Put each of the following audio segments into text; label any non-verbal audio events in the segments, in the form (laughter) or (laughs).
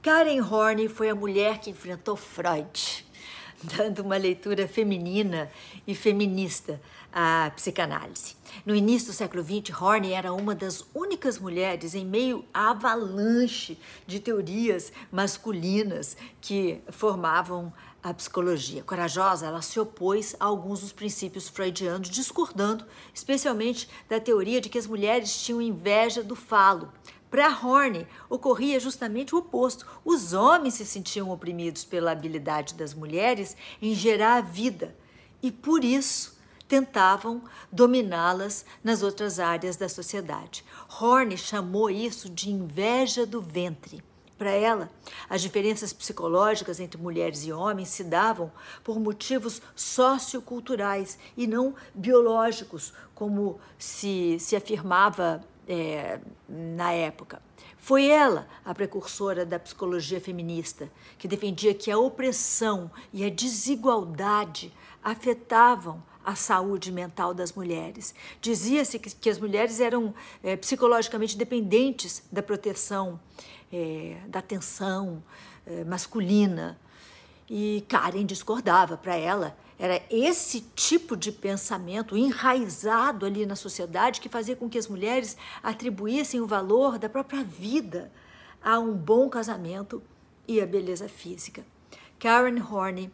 Karen Horney foi a mulher que enfrentou Freud, (laughs) dando uma leitura feminina e feminista à psicanálise. No início do século XX, Horney era uma das únicas mulheres em meio à avalanche de teorias masculinas que formavam a psicologia. Corajosa, ela se opôs a alguns dos princípios freudianos, discordando especialmente da teoria de que as mulheres tinham inveja do falo, para Horne, ocorria justamente o oposto. Os homens se sentiam oprimidos pela habilidade das mulheres em gerar a vida e, por isso, tentavam dominá-las nas outras áreas da sociedade. Horne chamou isso de inveja do ventre. Para ela, as diferenças psicológicas entre mulheres e homens se davam por motivos socioculturais e não biológicos, como se, se afirmava é, na época. Foi ela a precursora da psicologia feminista, que defendia que a opressão e a desigualdade afetavam a saúde mental das mulheres. Dizia-se que, que, as mulheres eram é, psicologicamente dependentes da proteção, é, da atenção é, masculina e Karen discordava para ela. Era esse tipo de pensamento enraizado ali na sociedade que fazia com que as mulheres atribuíssem o valor da própria vida a um bom casamento e a beleza física. Karen Horney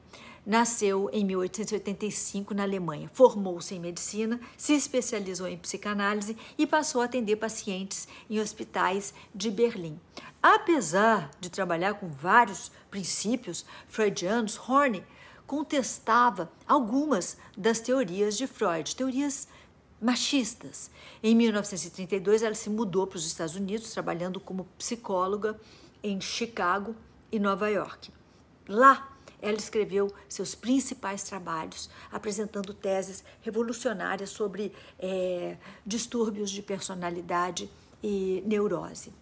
Nasceu em 1885 na Alemanha, formou-se em medicina, se especializou em psicanálise e passou a atender pacientes em hospitais de Berlim. Apesar de trabalhar com vários princípios freudianos, Horne contestava algumas das teorias de Freud, teorias machistas. Em 1932, ela se mudou para os Estados Unidos, trabalhando como psicóloga em Chicago e Nova York. Lá, ela escreveu seus principais trabalhos, apresentando teses revolucionárias sobre é, distúrbios de personalidade e neurose.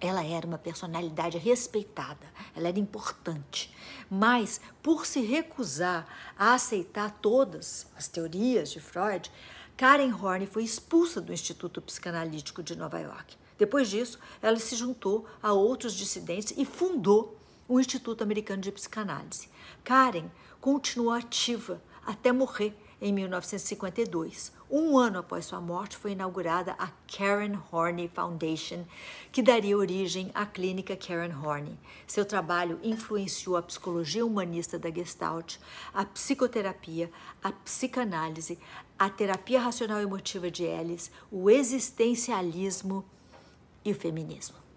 Ela era uma personalidade respeitada, ela era importante, mas por se recusar a aceitar todas as teorias de Freud, Karen Horne foi expulsa do Instituto Psicanalítico de Nova York. Depois disso, ela se juntou a outros dissidentes e fundou o Instituto Americano de Psicanálise. Karen continuou ativa até morrer em 1952. Um ano após sua morte, foi inaugurada a Karen Horney Foundation, que daria origem à clínica Karen Horney. Seu trabalho influenciou a psicologia humanista da Gestalt, a psicoterapia, a psicanálise, a terapia racional emotiva de Ellis, o existencialismo e o feminismo.